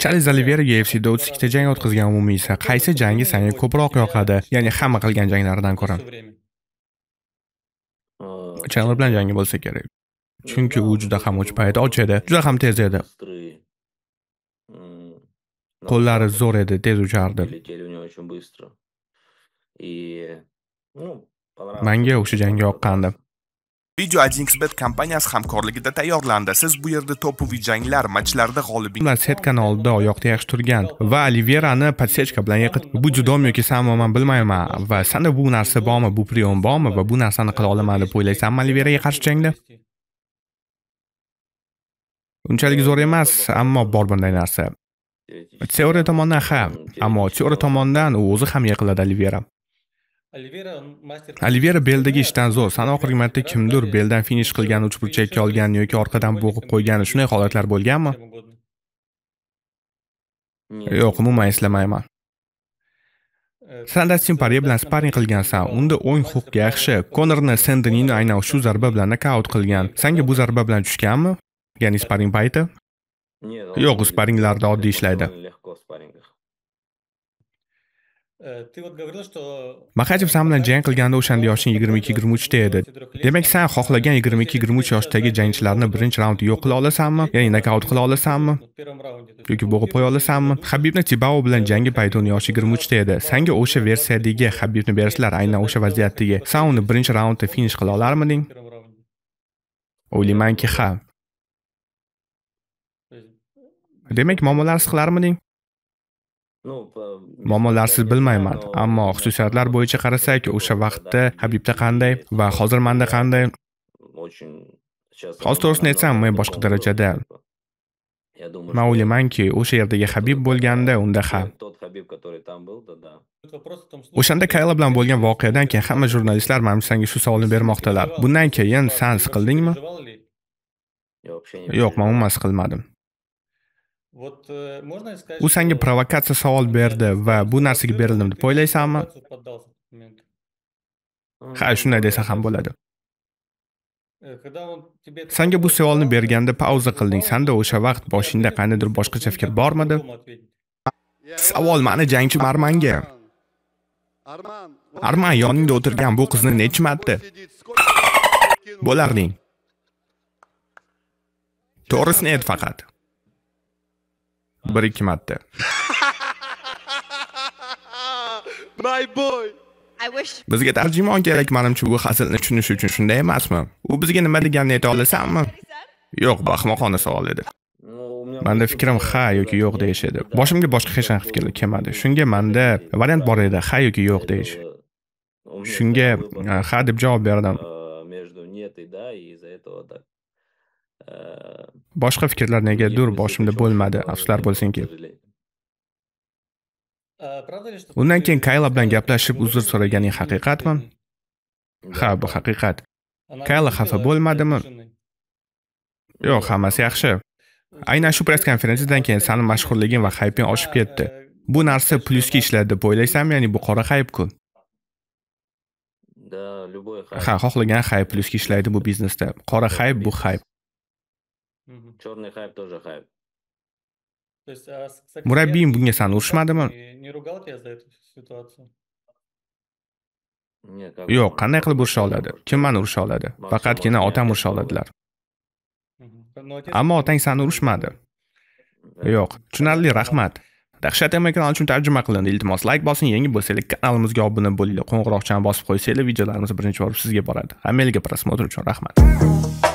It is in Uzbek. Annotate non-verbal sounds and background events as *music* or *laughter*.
Charles Oliverga UFC'da 32 jang o'tkazgan esa qaysi jangi senga ko'proq yoqadi? Ya'ni hamma qilgan janglaridan ko'ra. Chandler bilan jangi bo'lsa kerak. Chunki u juda ham uch payt och edi, juda ham tez edi. Qo'llari zo'r edi, tez uchardi. Menga o'sha jang yoqqandi. Video Ajinkisbet kompaniyasi hamkorligida tayyorlandi. Siz bu yerda to'piviy janglar matchlarida Ular setkani oldida oyoqda yaxshi turgan va Oliverani podsechka bilan yiqit. Bu judom yoki man bilmayman va sanda bu narsa bormi, bu priyom bormi va bu narsani qila olaman deb o'ylaysanmi Oliveraga qarshi jangda? Unchalik zo'r emas, ammo bor bunday narsa. Teoriya tomondan ha, ammo teoriya tomondan u o'zi ham yiqiladi Olivera. olivera beldagi zo'r sana oxirgi marta kimdir beldan finish qilgan uchburchakka olgan yoki orqadan bo'g'ib qo'ygani shunday holatlar bo'lganmi? Yo'q, umuman eslamayman. dastin pare bilan sparring qilgansan, unda o'ng huq yaxshi. Konorni Sendenino aynan shu zarba bilan nokaut qilgan. Senga bu zarba bilan tushganmi? Ya'ni sparring payti? Yo'q, sparringlarda oddiy ishlaydi. maxachov san bilan jang qilganda o'shanda yoshing yigirma ikki yigirma uchda edi demak san xohlagan yigirma ikki yigirma uch yoshdagi jangchilarni birinchi raundda yo'q qila olasanmi ya'ni nokaut qila olasanmi yoki bo'g'ib qo'ya olasanmi habibni tibao bilan jangi paydun yoshi yigirma uchda edi sanga o'sha versiyadagi habibni berishlar aynan o'sha vaziyatdagi san uni birinchi raundda finish qila olarmiding o'ylaymanki ha demak muammolar his qilarmiding muammolarsiz bilmayman ammo xususiyatlar bo'yicha qarasak o'sha vaqtda habibda qanday va hozir manda qanday hozir to'g'risini aytsam men boshqa darajada man o'ylaymanki o'sha yerdagi habib bo'lganda unda ham o'shanda kayla bilan bo'lgan voqeadan keyin hamma jurnalistlar mana sanga shu savolni bermoqdalar bundan keyin san siqildingmi yo'q man umuman siqilmadim u sanga provokatsiya savol berdi va bu narsaga berildim deb o'ylaysanmi ha shunday desa ham bo'ladi senga bu savolni berganda pauza qilding sanda o'sha vaqt boshingda qandaydir boshqacha fikr bormidi savol mani jangchi marmanga arman yoningda o'tirgan bu qizni nechi marta bo'larding to'g'risini ayt faqat bir ikki marta *laughs* my boy bizga tarjimon kerak manimcha bu hazilni tushunish uchun shunday emasmi u bizga nima deganini ayta olasanmi yo'q bu ahmoqona savol edi manda fikrim ha yoki yo'q deyish edi boshimga boshqa hech qanaqa fikrlar kelmadi shunga manda variant bor edi ha yoki yo'q deyish shunga ha deb javob berdim boshqa fikrlar negadir boshimda bo'lmadi afsuslar bo'lsinki undan keyin kayla bilan gaplashib uzr so'raganing haqiqatmi ha bu haqiqat kayla xafa bo'lmadimi yo'q hammasi yaxshi aynan shu press konferensiyadan keyin sani mashhurliging va hayping oshib ketdi bu narsa plyusga ishladi deb o'ylaysanmi ya'ni bu qora haypku ha xohlagan hayb plyusga ishlaydi bu biznesda qora hayb bu hayb Черный хайп тоже хайп. То есть, а с, с Murabbiyim bunga san urishmadimi не ругал тебя за эту ситуацию yo'q qanday qilib urisha oladi kim mani urisha oladi faqatgina otam urisha oladilar ammo otang sani urishmadi yo'q tushunarli rahmat dahshat ema kanali uchun tarjima qilindi iltimos like bosing yangi bo'lsangiz kanalimizga obuna bo'linglar qo'ng'iroqchani bosib qo'ysangiz videolarimiz birinchi borib sizga boradi hammalarga prosмотр uchun rahmat